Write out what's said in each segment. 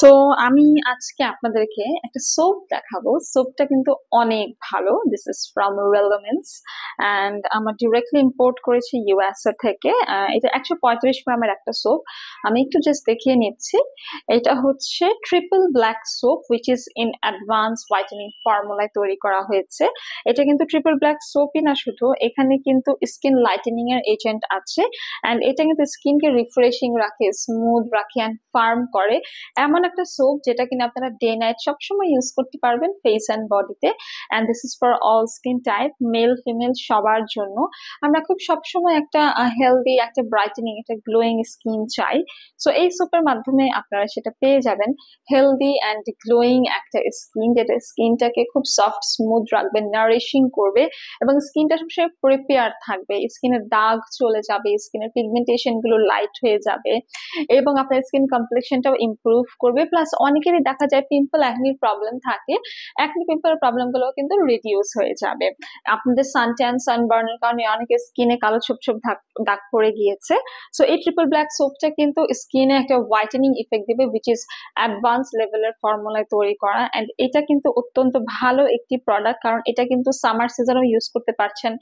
so আমি আজকে আপনাদেরকে একটা সোপ দেখাবো সোপটা কিন্তু অনেক ভালো দিস ইজ ফ্রম রেলোমেন্স অ্যান্ড আমার ডিরেক্টলি ইম্পোর্ট করেছি ইউএসএ থেকে এটা একশো পঁয়ত্রিশ গ্রামের একটা সোপ আমি একটু জাস্ট দেখিয়ে নিচ্ছি এটা হচ্ছে triple black soap which is in advance whitening ফর্মুলায় তৈরি করা হয়েছে এটা কিন্তু ট্রিপল ব্ল্যাক সোপই না শুধু এখানে কিন্তু স্কিন লাইটেনিং এর এজেন্ট আছে অ্যান্ড এটা কিন্তু স্কিনকে রিফ্রেশিং রাখে স্মুথ রাখে অ্যান্ড ফার্ম করে এমন এমন একটা সোপ যেটা কিনা আপনারা ডে নাইট সবসময় ইউজ করতে পারবেন ফেস অ্যান্ড বডিতে and this is for all skin type male female সবার জন্য আমরা খুব সবসময় একটা হেলদি একটা ব্রাইটেনিং একটা গ্লোয়িং স্কিন চাই সো এই সোপের মাধ্যমে আপনারা সেটা পেয়ে যাবেন হেলদি অ্যান্ড গ্লোয়িং একটা স্কিন যেটা স্কিনটাকে খুব সফট স্মুথ রাখবে নারিশিং করবে এবং স্কিনটা সবসময় প্রিপেয়ার থাকবে স্কিনের দাগ চলে যাবে স্কিনের পিগমেন্টেশন গুলো লাইট হয়ে যাবে এবং আপনার স্কিন কমপ্লেকশনটাও ইম্প্রুভ করবে প্লাস অনেকেরই দেখা যায় পিম্পল অ্যাকনির প্রবলেম থাকে অ্যাকনি পিম্পল প্রবলেমগুলো কিন্তু রিডিউস হয়ে যাবে আপনাদের সান ট্যান সানবার্নের কারণে অনেকে স্কিনে কালো ছোপ ছোপ দাগ পড়ে গিয়েছে সো এই ট্রিপল ব্ল্যাক সোপটা কিন্তু স্কিনে একটা হোয়াইটেনিং ইফেক্ট দেবে উইচ ইজ অ্যাডভান্স লেভেলের ফর্মুলায় তৈরি করা অ্যান্ড এটা কিন্তু অত্যন্ত ভালো একটি প্রোডাক্ট কারণ এটা কিন্তু সামার সিজনেও ইউজ করতে পারছেন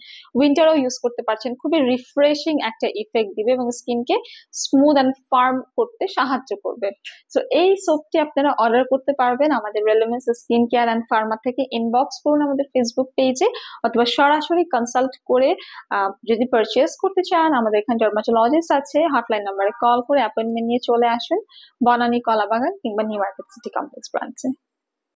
উইন্টারও ইউজ করতে পারছেন খুবই রিফ্রেশিং একটা ইফেক্ট দিবে এবং স্কিনকে স্মুথ অ্যান্ড ফার্ম করতে সাহায্য করবে সো এই এই সোপটি আপনারা অর্ডার করতে পারবেন আমাদের রেলেমেন্স স্কিন কেয়ার অ্যান্ড ফার্মা থেকে ইনবক্স করুন আমাদের ফেসবুক পেজে অথবা সরাসরি কনসাল্ট করে যদি পারচেস করতে চান আমাদের এখানে ডার্মাটোলজিস্ট আছে হটলাইন নাম্বারে কল করে অ্যাপয়েন্টমেন্ট নিয়ে চলে আসুন বনানী কলাবাগান কিংবা নিউ মার্কেট সিটি কমপ্লেক্স ব্রাঞ্চে